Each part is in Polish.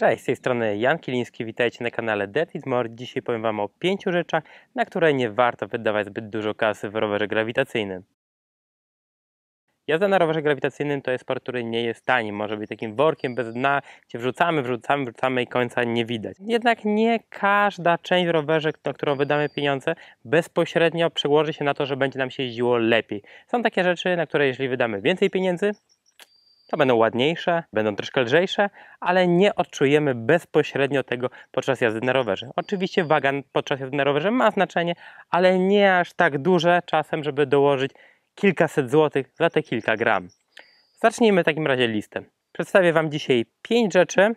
Cześć, z tej strony Jan Kiliński, witajcie na kanale Dead is More. Dzisiaj powiem Wam o pięciu rzeczach, na które nie warto wydawać zbyt dużo kasy w rowerze grawitacyjnym. Jazda na rowerze grawitacyjnym to jest sport, który nie jest tani. Może być takim workiem bez dna, gdzie wrzucamy, wrzucamy, wrzucamy i końca nie widać. Jednak nie każda część w rowerze, na którą wydamy pieniądze, bezpośrednio przełoży się na to, że będzie nam się jeździło lepiej. Są takie rzeczy, na które jeśli wydamy więcej pieniędzy, to będą ładniejsze, będą troszkę lżejsze, ale nie odczujemy bezpośrednio tego podczas jazdy na rowerze. Oczywiście waga podczas jazdy na rowerze ma znaczenie, ale nie aż tak duże czasem, żeby dołożyć kilkaset złotych za te kilka gram. Zacznijmy w takim razie listem. Przedstawię Wam dzisiaj pięć rzeczy,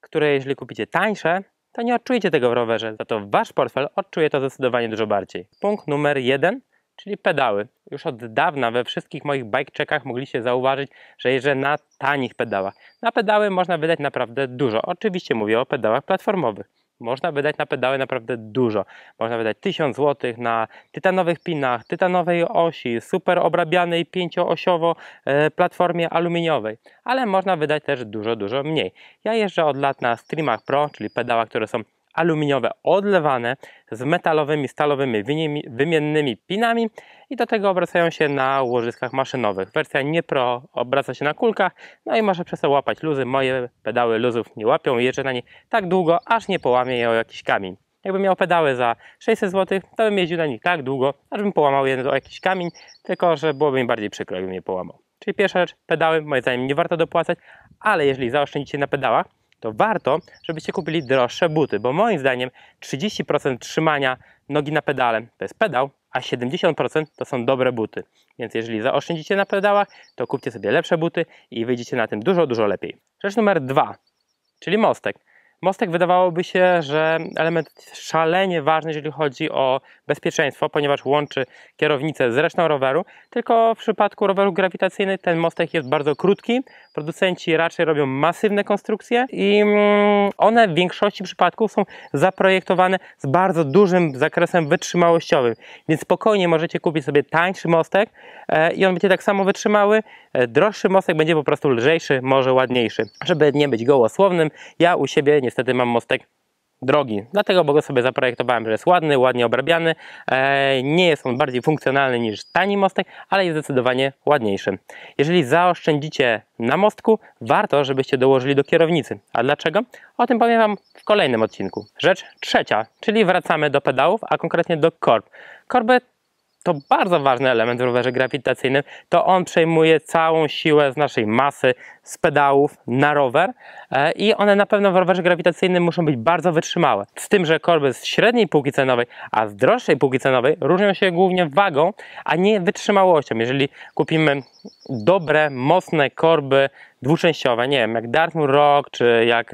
które jeśli kupicie tańsze, to nie odczujecie tego w rowerze, za to Wasz portfel odczuje to zdecydowanie dużo bardziej. Punkt numer jeden – czyli pedały. Już od dawna we wszystkich moich bike checkach mogliście zauważyć, że jeżdżę na tanich pedałach. Na pedały można wydać naprawdę dużo. Oczywiście mówię o pedałach platformowych. Można wydać na pedały naprawdę dużo. Można wydać 1000 zł na tytanowych pinach, tytanowej osi, super obrabianej pięcioosiowo e, platformie aluminiowej, ale można wydać też dużo, dużo mniej. Ja jeżdżę od lat na Streamach Pro, czyli pedałach, które są aluminiowe odlewane z metalowymi, stalowymi wymiennymi pinami i do tego obracają się na łożyskach maszynowych. Wersja nie pro obraca się na kulkach, no i może przez to łapać luzy. Moje pedały luzów nie łapią i jeżdżę na nie tak długo, aż nie połamie je o jakiś kamień. Jakbym miał pedały za 600 zł, to bym jeździł na nich tak długo, aż bym połamał jeden o jakiś kamień, tylko że byłoby mi bardziej przykro, gdybym je połamał. Czyli pierwsza rzecz, pedały moim zdaniem nie warto dopłacać, ale jeżeli zaoszczędzicie na pedałach, to warto, żebyście kupili droższe buty, bo moim zdaniem 30% trzymania nogi na pedale to jest pedał, a 70% to są dobre buty. Więc jeżeli zaoszczędzicie na pedałach, to kupcie sobie lepsze buty i wyjdziecie na tym dużo, dużo lepiej. Rzecz numer dwa, czyli mostek. Mostek wydawałoby się, że element szalenie ważny, jeżeli chodzi o bezpieczeństwo, ponieważ łączy kierownicę z resztą roweru, tylko w przypadku roweru grawitacyjnego ten mostek jest bardzo krótki, Producenci raczej robią masywne konstrukcje i mm, one w większości przypadków są zaprojektowane z bardzo dużym zakresem wytrzymałościowym, więc spokojnie możecie kupić sobie tańszy mostek e, i on będzie tak samo wytrzymały. E, droższy mostek będzie po prostu lżejszy, może ładniejszy. Żeby nie być gołosłownym, ja u siebie niestety mam mostek drogi. Dlatego, bo go sobie zaprojektowałem, że jest ładny, ładnie obrabiany. E, nie jest on bardziej funkcjonalny niż tani mostek, ale jest zdecydowanie ładniejszy. Jeżeli zaoszczędzicie na mostku, warto, żebyście dołożyli do kierownicy. A dlaczego? O tym powiem Wam w kolejnym odcinku. Rzecz trzecia, czyli wracamy do pedałów, a konkretnie do korb. Korby to bardzo ważny element w rowerze grawitacyjnym, to on przejmuje całą siłę z naszej masy, z pedałów na rower e, i one na pewno w rowerze grawitacyjnym muszą być bardzo wytrzymałe. Z tym, że korby z średniej półki cenowej, a z droższej półki cenowej różnią się głównie wagą, a nie wytrzymałością. Jeżeli kupimy dobre, mocne korby dwuczęściowe, nie wiem, jak Dartmouth Rock, czy jak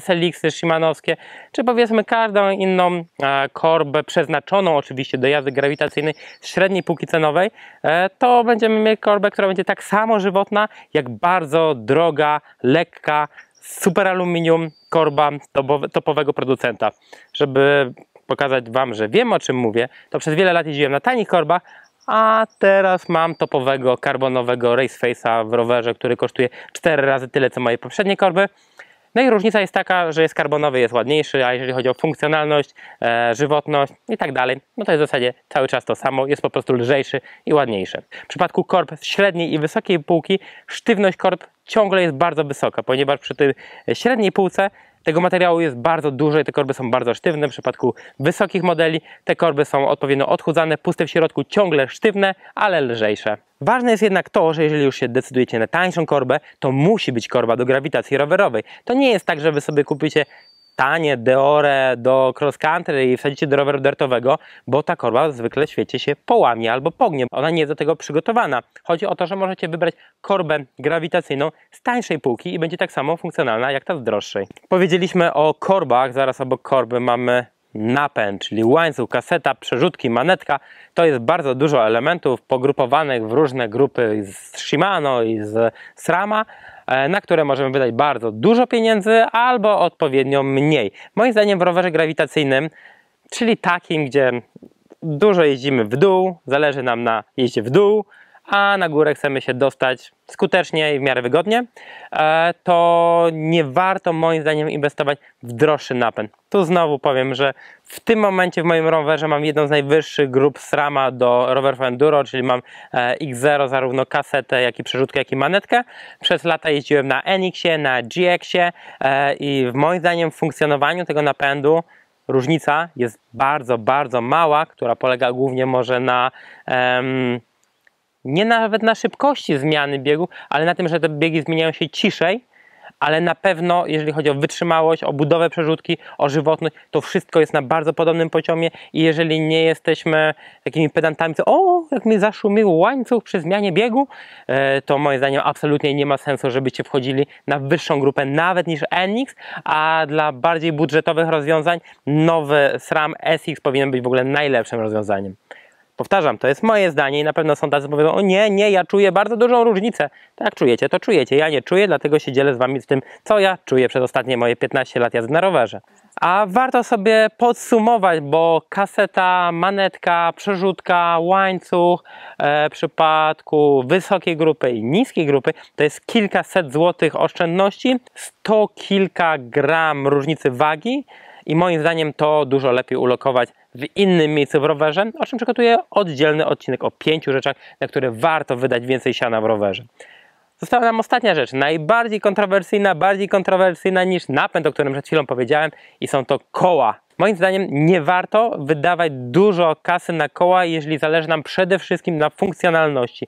SLX -y szymanowskie, czy powiedzmy każdą inną e, korbę przeznaczoną oczywiście do jazdy grawitacyjnej średniej półki cenowej, e, to będziemy mieli korbę, która będzie tak samo żywotna, jak bardzo droga, lekka, super aluminium korba topowego producenta. Żeby pokazać Wam, że wiem o czym mówię, to przez wiele lat jeździłem na tanich korbach, a teraz mam topowego karbonowego Face'a w rowerze, który kosztuje 4 razy tyle co moje poprzednie korby. No i różnica jest taka, że jest karbonowy, jest ładniejszy, a jeżeli chodzi o funkcjonalność, e, żywotność i tak dalej, no to jest w zasadzie cały czas to samo, jest po prostu lżejszy i ładniejszy. W przypadku korb średniej i wysokiej półki sztywność korb ciągle jest bardzo wysoka, ponieważ przy tej średniej półce tego materiału jest bardzo dużo i te korby są bardzo sztywne. W przypadku wysokich modeli te korby są odpowiednio odchudzane, puste w środku, ciągle sztywne, ale lżejsze. Ważne jest jednak to, że jeżeli już się decydujecie na tańszą korbę, to musi być korba do grawitacji rowerowej. To nie jest tak, że wy sobie kupicie tanie Deore do cross country i wsadzicie do roweru dertowego, bo ta korba zwykle w świecie się połamie albo pognie. Ona nie jest do tego przygotowana. Chodzi o to, że możecie wybrać korbę grawitacyjną z tańszej półki i będzie tak samo funkcjonalna jak ta z droższej. Powiedzieliśmy o korbach, zaraz obok korby mamy napęd, czyli łańcuch, kaseta, przerzutki, manetka. To jest bardzo dużo elementów pogrupowanych w różne grupy z Shimano i z SRAMA, E, na które możemy wydać bardzo dużo pieniędzy albo odpowiednio mniej. Moim zdaniem w rowerze grawitacyjnym, czyli takim, gdzie dużo jeździmy w dół, zależy nam na jeździe w dół, a na górę chcemy się dostać skutecznie i w miarę wygodnie, e, to nie warto moim zdaniem inwestować w droższy napęd. Tu znowu powiem, że w tym momencie w moim rowerze mam jedną z najwyższych grup SRAMA do rowerów enduro, czyli mam e, X0 zarówno kasetę, jak i przerzutkę, jak i manetkę. Przez lata jeździłem na NX-ie, na GX-ie e, i w moim zdaniem w funkcjonowaniu tego napędu różnica jest bardzo, bardzo mała, która polega głównie może na em, nie nawet na szybkości zmiany biegu, ale na tym, że te biegi zmieniają się ciszej, ale na pewno, jeżeli chodzi o wytrzymałość, o budowę przerzutki, o żywotność, to wszystko jest na bardzo podobnym poziomie i jeżeli nie jesteśmy takimi pedantami, co o, jak mi zaszumił łańcuch przy zmianie biegu, e, to moim zdaniem absolutnie nie ma sensu, żebyście wchodzili na wyższą grupę nawet niż NX, a dla bardziej budżetowych rozwiązań nowy SRAM SX powinien być w ogóle najlepszym rozwiązaniem. Powtarzam, to jest moje zdanie i na pewno są tacy, powiedzą, o nie, nie, ja czuję bardzo dużą różnicę. Tak, czujecie, to czujecie. Ja nie czuję, dlatego się dzielę z Wami w tym, co ja czuję przez ostatnie moje 15 lat jazdy na rowerze. A warto sobie podsumować, bo kaseta, manetka, przerzutka, łańcuch e, w przypadku wysokiej grupy i niskiej grupy to jest kilkaset złotych oszczędności, sto kilka gram różnicy wagi, i moim zdaniem to dużo lepiej ulokować w innym miejscu w rowerze, o czym przygotuję oddzielny odcinek o pięciu rzeczach, na które warto wydać więcej siana w rowerze. Została nam ostatnia rzecz, najbardziej kontrowersyjna, bardziej kontrowersyjna niż napęd, o którym przed chwilą powiedziałem i są to koła. Moim zdaniem nie warto wydawać dużo kasy na koła, jeżeli zależy nam przede wszystkim na funkcjonalności.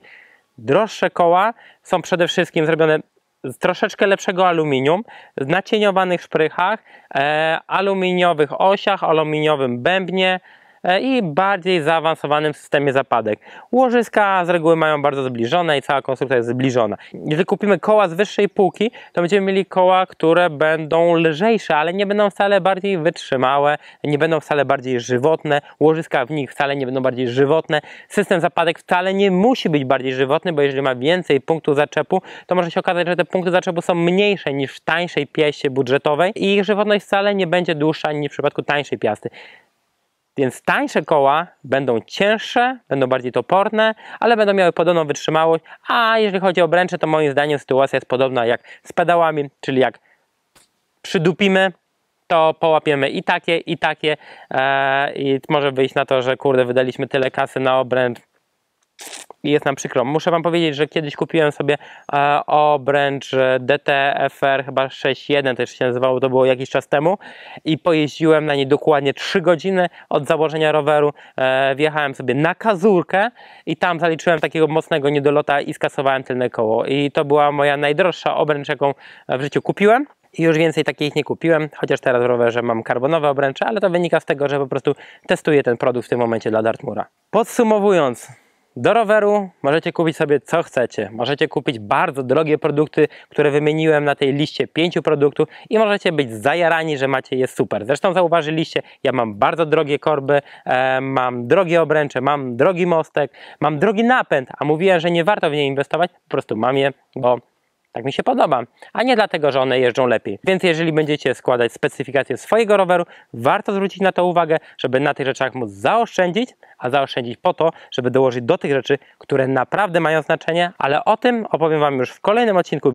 Droższe koła są przede wszystkim zrobione z troszeczkę lepszego aluminium, z nacieniowanych szprychach, e, aluminiowych osiach, aluminiowym bębnie, E, i bardziej zaawansowanym systemie zapadek. Łożyska z reguły mają bardzo zbliżone i cała konstrukcja jest zbliżona. Jeżeli kupimy koła z wyższej półki, to będziemy mieli koła, które będą lżejsze, ale nie będą wcale bardziej wytrzymałe, nie będą wcale bardziej żywotne, łożyska w nich wcale nie będą bardziej żywotne. System zapadek wcale nie musi być bardziej żywotny, bo jeżeli ma więcej punktów zaczepu, to może się okazać, że te punkty zaczepu są mniejsze niż w tańszej pieście budżetowej i ich żywotność wcale nie będzie dłuższa niż w przypadku tańszej piasty. Więc tańsze koła będą cięższe, będą bardziej toporne, ale będą miały podobną wytrzymałość. A jeżeli chodzi o obręcze, to moim zdaniem sytuacja jest podobna jak z pedałami, czyli jak przydupimy, to połapiemy i takie, i takie. Eee, I może wyjść na to, że kurde, wydaliśmy tyle kasy na obręcz, jest nam przykro. Muszę Wam powiedzieć, że kiedyś kupiłem sobie e, obręcz e, DTFR chyba 6.1 jeszcze się nazywało, to było jakiś czas temu i pojeździłem na niej dokładnie 3 godziny od założenia roweru. E, wjechałem sobie na kazurkę i tam zaliczyłem takiego mocnego niedolota i skasowałem tylne koło. I to była moja najdroższa obręcz, jaką w życiu kupiłem. I już więcej takich nie kupiłem, chociaż teraz w rowerze mam karbonowe obręcze, ale to wynika z tego, że po prostu testuję ten produkt w tym momencie dla Dartmura. Podsumowując, do roweru możecie kupić sobie co chcecie. Możecie kupić bardzo drogie produkty, które wymieniłem na tej liście pięciu produktów i możecie być zajarani, że macie je super. Zresztą zauważyliście, ja mam bardzo drogie korby, e, mam drogie obręcze, mam drogi mostek, mam drogi napęd, a mówiłem, że nie warto w nie inwestować, po prostu mam je, bo tak mi się podoba, a nie dlatego, że one jeżdżą lepiej. Więc jeżeli będziecie składać specyfikację swojego roweru, warto zwrócić na to uwagę, żeby na tych rzeczach móc zaoszczędzić, a zaoszczędzić po to, żeby dołożyć do tych rzeczy, które naprawdę mają znaczenie, ale o tym opowiem Wam już w kolejnym odcinku.